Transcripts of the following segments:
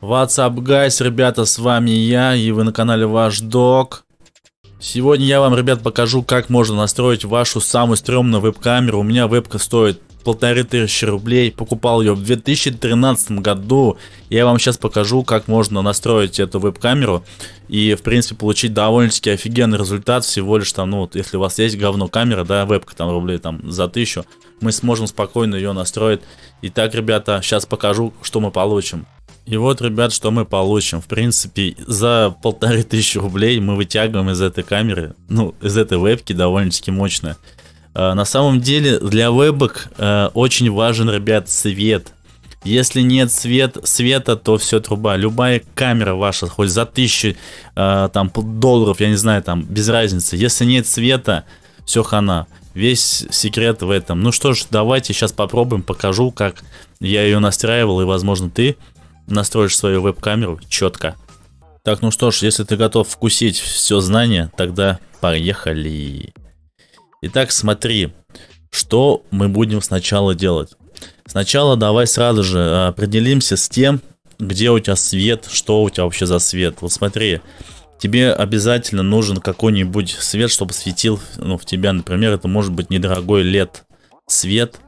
What's up, guys? Ребята, с вами я, и вы на канале Ваш Док. Сегодня я вам, ребят, покажу, как можно настроить вашу самую стрёмную веб-камеру. У меня вебка стоит полторы тысячи рублей, покупал ее в 2013 году. Я вам сейчас покажу, как можно настроить эту веб-камеру и, в принципе, получить довольно-таки офигенный результат. Всего лишь там, ну, вот, если у вас есть говно камера, да, вебка там рублей там за тысячу, мы сможем спокойно ее настроить. Итак, ребята, сейчас покажу, что мы получим. И вот, ребят, что мы получим. В принципе, за полторы тысячи рублей мы вытягиваем из этой камеры, ну, из этой вебки довольно-таки мощно. А, на самом деле, для вебок а, очень важен, ребят, свет. Если нет свет, света, то все труба. Любая камера ваша, хоть за тысячу а, там, долларов, я не знаю, там, без разницы. Если нет света, все хана. Весь секрет в этом. Ну что ж, давайте сейчас попробуем, покажу, как я ее настраивал, и, возможно, ты настроишь свою веб-камеру четко. Так, ну что ж, если ты готов вкусить все знания, тогда поехали. Итак, смотри, что мы будем сначала делать. Сначала давай сразу же а, определимся с тем, где у тебя свет, что у тебя вообще за свет. Вот смотри, тебе обязательно нужен какой-нибудь свет, чтобы светил ну, в тебя. Например, это может быть недорогой LED свет,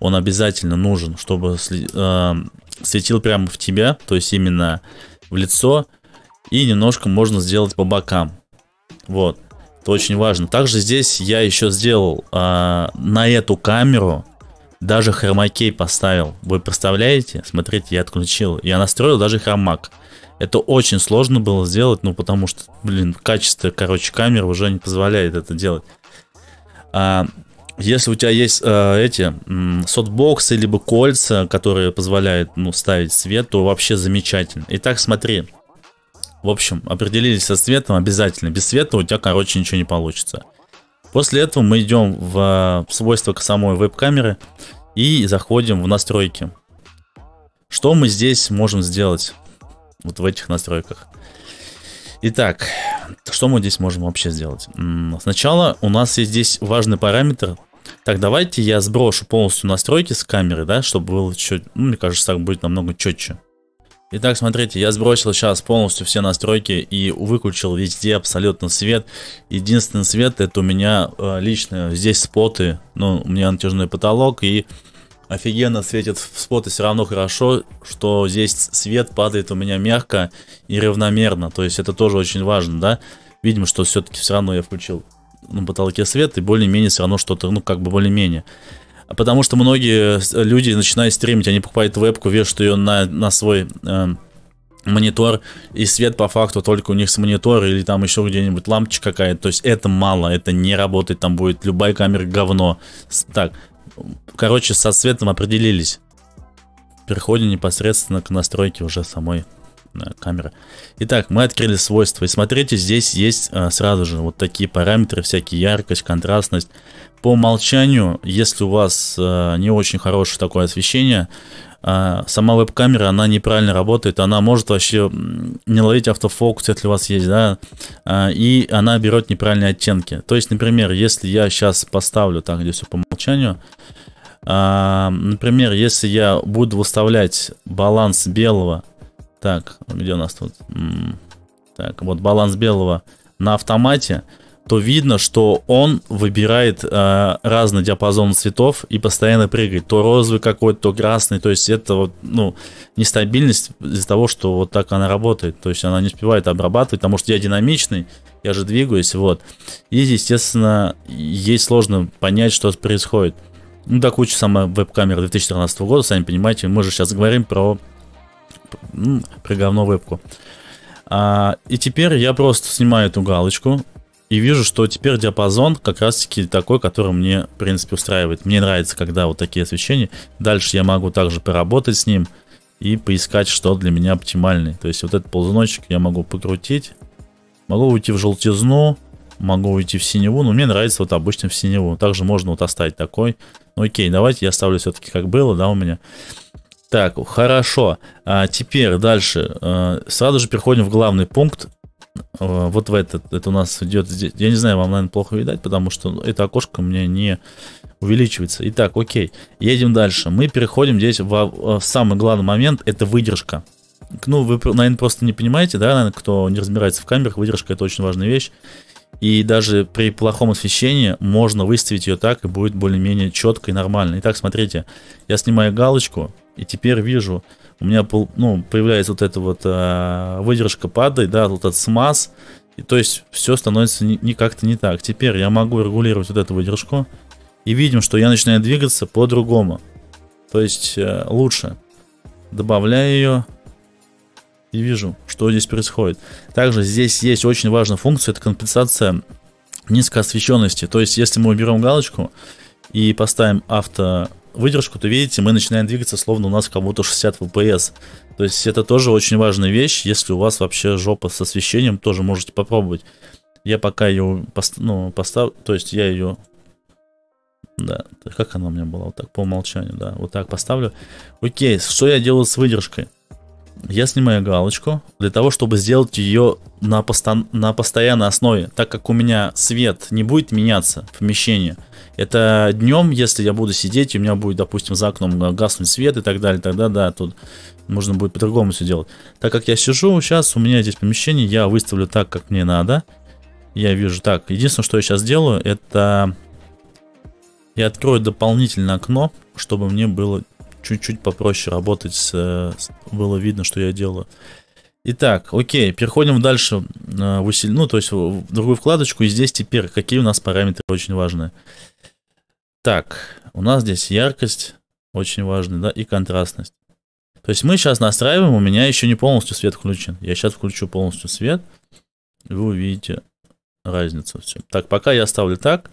он обязательно нужен, чтобы э, светил прямо в тебя, то есть именно в лицо, и немножко можно сделать по бокам. Вот, это очень важно. Также здесь я еще сделал э, на эту камеру, даже хромакей поставил. Вы представляете? Смотрите, я отключил. Я настроил даже хромак. Это очень сложно было сделать, ну потому что, блин, качество, короче, камеры уже не позволяет это делать. А, если у тебя есть э, эти э, сотбоксы, либо кольца, которые позволяют ну, ставить свет, то вообще замечательно. Итак, смотри. В общем, определились со цветом обязательно. Без света у тебя, короче, ничего не получится. После этого мы идем в, в свойства к самой веб-камеры и заходим в настройки. Что мы здесь можем сделать? Вот в этих настройках. Итак, что мы здесь можем вообще сделать? Сначала у нас есть здесь важный параметр так, давайте я сброшу полностью настройки с камеры, да, чтобы было чуть... Ну, мне кажется, так будет намного четче. Итак, смотрите, я сбросил сейчас полностью все настройки и выключил везде абсолютно свет. Единственный свет это у меня э, лично здесь споты, ну, у меня натяжной потолок и офигенно светит споты все равно хорошо, что здесь свет падает у меня мягко и равномерно, то есть это тоже очень важно, да. Видимо, что все-таки все равно я включил на потолке свет, и более-менее все равно что-то, ну, как бы более-менее. А потому что многие люди начинают стримить, они покупают вебку, вешают ее на, на свой э, монитор, и свет по факту только у них с монитора или там еще где-нибудь лампочка какая-то. То есть это мало, это не работает, там будет любая камера говно. Так, короче, со светом определились. Переходим непосредственно к настройке уже самой на камеры. Итак, мы открыли свойства. И смотрите, здесь есть а, сразу же вот такие параметры, всякие яркость, контрастность. По умолчанию, если у вас а, не очень хорошее такое освещение, а, сама веб-камера, она неправильно работает, она может вообще не ловить автофокус, если у вас есть, да, а, и она берет неправильные оттенки. То есть, например, если я сейчас поставлю, так, где все по умолчанию, а, например, если я буду выставлять баланс белого так, где у нас тут? Так, вот баланс белого на автомате, то видно, что он выбирает э, разный диапазон цветов и постоянно прыгает. То розовый какой-то, то красный. То есть это вот, ну, нестабильность из-за того, что вот так она работает. То есть она не успевает обрабатывать, потому что я динамичный, я же двигаюсь, вот. И, естественно, ей сложно понять, что происходит. Ну, да, куча самая веб-камера 2014 года, сами понимаете, мы же сейчас говорим про про говно вебку. А, и теперь я просто снимаю эту галочку и вижу, что теперь диапазон как раз-таки такой, который мне, в принципе, устраивает. Мне нравится, когда вот такие освещения. Дальше я могу также поработать с ним и поискать, что для меня оптимальный. То есть вот этот ползуночек я могу покрутить, могу уйти в желтизну, могу уйти в синеву, но мне нравится вот обычно в синеву. Также можно вот оставить такой. Ну окей, давайте я оставлю все-таки как было, да, у меня. Так, хорошо. А теперь дальше. Э, сразу же переходим в главный пункт. Э, вот в этот. Это у нас идет здесь. Я не знаю, вам, наверное, плохо видать, потому что ну, это окошко у меня не увеличивается. Итак, окей. Едем дальше. Мы переходим здесь в, в самый главный момент. Это выдержка. Ну, вы, наверное, просто не понимаете, да, наверное, кто не разбирается в камерах, выдержка это очень важная вещь. И даже при плохом освещении можно выставить ее так, и будет более-менее четко и нормально. Итак, смотрите, я снимаю галочку, и теперь вижу, у меня ну, появляется вот эта вот э, выдержка падает, да, вот этот смаз. И то есть все становится не, не как-то не так. Теперь я могу регулировать вот эту выдержку. И видим, что я начинаю двигаться по-другому. То есть э, лучше. Добавляю ее. И вижу, что здесь происходит. Также здесь есть очень важная функция, это компенсация низкой освещенности. То есть если мы уберем галочку и поставим авто выдержку, то видите, мы начинаем двигаться, словно у нас кому-то 60 FPS. То есть это тоже очень важная вещь, если у вас вообще жопа с освещением, тоже можете попробовать. Я пока ее пост ну, поставлю, то есть я ее... Да, как она у меня была? Вот так, по умолчанию, да. Вот так поставлю. Окей, что я делаю с выдержкой? я снимаю галочку для того, чтобы сделать ее на, посто... на постоянной основе, так как у меня свет не будет меняться в помещении. Это днем, если я буду сидеть, у меня будет, допустим, за окном гаснуть свет и так далее, тогда да, тут нужно будет по-другому все делать. Так как я сижу, сейчас у меня здесь помещение, я выставлю так, как мне надо. Я вижу так. Единственное, что я сейчас делаю, это я открою дополнительное окно, чтобы мне было чуть-чуть попроще работать. С, с, было видно, что я делаю. Итак, окей, переходим дальше э, в усиль... ну, то есть в другую вкладочку. И здесь теперь какие у нас параметры очень важные. Так, у нас здесь яркость очень важная, да, и контрастность. То есть мы сейчас настраиваем, у меня еще не полностью свет включен. Я сейчас включу полностью свет, и вы увидите разницу. Все. Так, пока я ставлю так.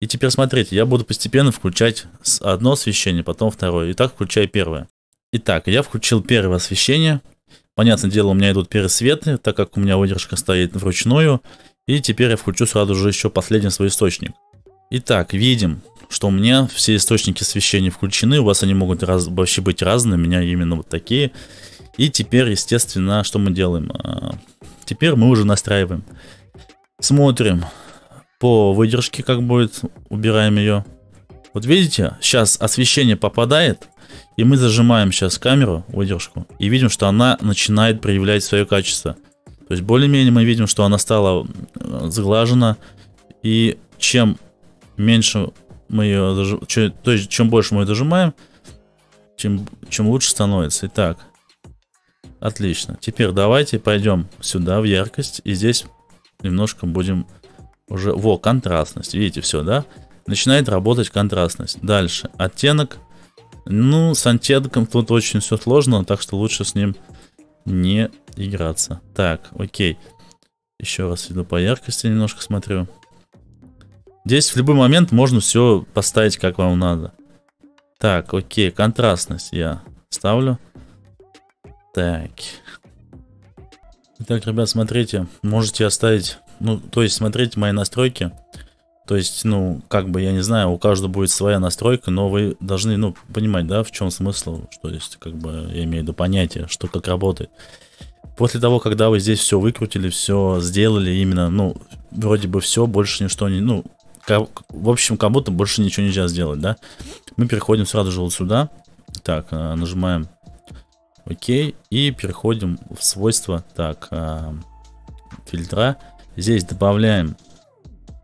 И теперь смотрите, я буду постепенно включать одно освещение, потом второе. И так включаю первое. Итак, я включил первое освещение. Понятное дело, у меня идут пересветы, так как у меня выдержка стоит вручную. И теперь я включу сразу же еще последний свой источник. Итак, видим, что у меня все источники освещения включены. У вас они могут раз, вообще быть разные, у меня именно вот такие. И теперь, естественно, что мы делаем? А, теперь мы уже настраиваем. Смотрим, по выдержке, как будет. Убираем ее. Вот видите, сейчас освещение попадает, и мы зажимаем сейчас камеру, выдержку, и видим, что она начинает проявлять свое качество. То есть более-менее мы видим, что она стала сглажена, и чем меньше мы ее зажимаем, то есть чем больше мы ее зажимаем, чем, чем лучше становится. Итак, отлично. Теперь давайте пойдем сюда в яркость, и здесь немножко будем уже, во, контрастность, видите, все, да? Начинает работать контрастность. Дальше, оттенок. Ну, с оттенком тут очень все сложно, так что лучше с ним не играться. Так, окей. Еще раз иду по яркости немножко смотрю. Здесь в любой момент можно все поставить, как вам надо. Так, окей, контрастность я ставлю. Так. Итак, ребят, смотрите, можете оставить ну, то есть смотреть мои настройки. То есть, ну, как бы, я не знаю, у каждого будет своя настройка, но вы должны, ну, понимать, да, в чем смысл, что есть, как бы, я имею в виду понятие, что как работает. После того, когда вы здесь все выкрутили, все сделали, именно, ну, вроде бы все, больше ничто не, ну, в общем, как будто больше ничего нельзя сделать, да. Мы переходим сразу же вот сюда, так, а, нажимаем ОК и переходим в свойства, так, а, фильтра, Здесь добавляем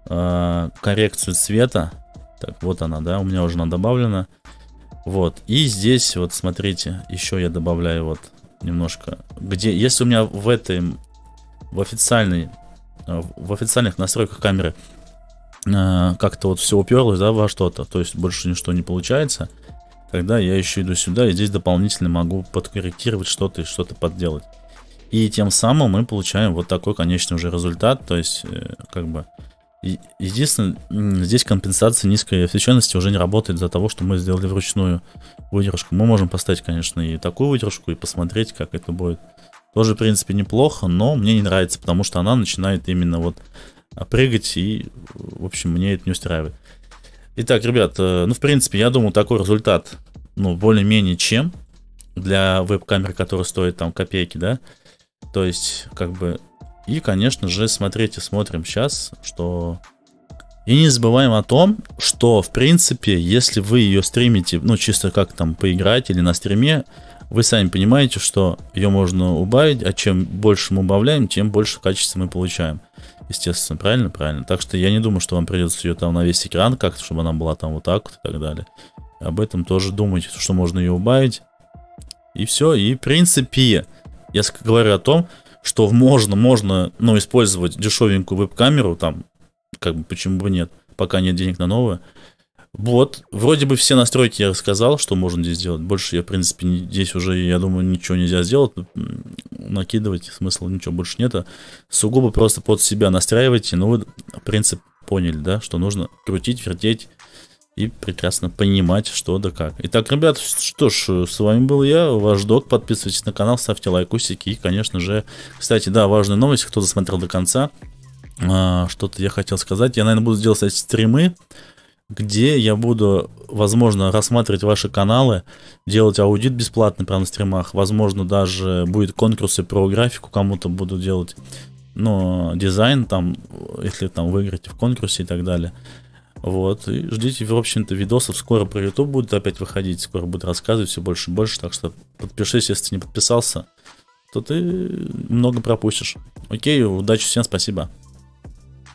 э, коррекцию цвета. Так, вот она, да, у меня уже она добавлена. Вот, и здесь вот, смотрите, еще я добавляю вот немножко. Где, если у меня в этой, в официальной, а, в официальных настройках камеры э, как-то вот все уперлось, да, во что-то, то есть больше ничто не получается, тогда я еще иду сюда и здесь дополнительно могу подкорректировать что-то и что-то подделать. И тем самым мы получаем вот такой конечный уже результат. То есть, э, как бы, единственное, здесь компенсация низкой освещенности уже не работает за того, что мы сделали вручную выдержку. Мы можем поставить, конечно, и такую выдержку, и посмотреть, как это будет. Тоже, в принципе, неплохо, но мне не нравится, потому что она начинает именно вот а, прыгать, и, в общем, мне это не устраивает. Итак, ребят, э, ну, в принципе, я думаю, такой результат, ну, более-менее чем для веб-камер, которые стоят там копейки, да, то есть, как бы, и, конечно же, смотрите, смотрим сейчас, что... И не забываем о том, что, в принципе, если вы ее стримите, ну, чисто как там поиграть или на стриме, вы сами понимаете, что ее можно убавить, а чем больше мы убавляем, тем больше качества мы получаем. Естественно, правильно? Правильно. Так что я не думаю, что вам придется ее там на весь экран как-то, чтобы она была там вот так вот и так далее. Об этом тоже думайте, что можно ее убавить. И все. И, в принципе, я говорю о том, что можно, можно, ну, использовать дешевенькую веб-камеру, там, как бы, почему бы нет, пока нет денег на новое. Вот, вроде бы все настройки я рассказал, что можно здесь сделать. Больше я, в принципе, не, здесь уже, я думаю, ничего нельзя сделать. Накидывать смысла ничего больше нет. Сугубо просто под себя настраивайте. Ну, вы, принцип поняли, да, что нужно крутить, вертеть, и прекрасно понимать, что да как. Итак, ребят, что ж, с вами был я, ваш док. Подписывайтесь на канал, ставьте лайкусики. И, конечно же, кстати, да, важная новость, кто досмотрел до конца. А, что-то я хотел сказать. Я, наверное, буду делать эти стримы, где я буду, возможно, рассматривать ваши каналы, делать аудит бесплатно прямо на стримах. Возможно, даже будет конкурсы про графику кому-то буду делать. но дизайн там, если там выиграть в конкурсе и так далее. Вот, и ждите, в общем-то, видосов скоро про YouTube будет опять выходить, скоро будет рассказывать все больше и больше, так что подпишись, если ты не подписался, то ты много пропустишь. Окей, удачи всем, спасибо.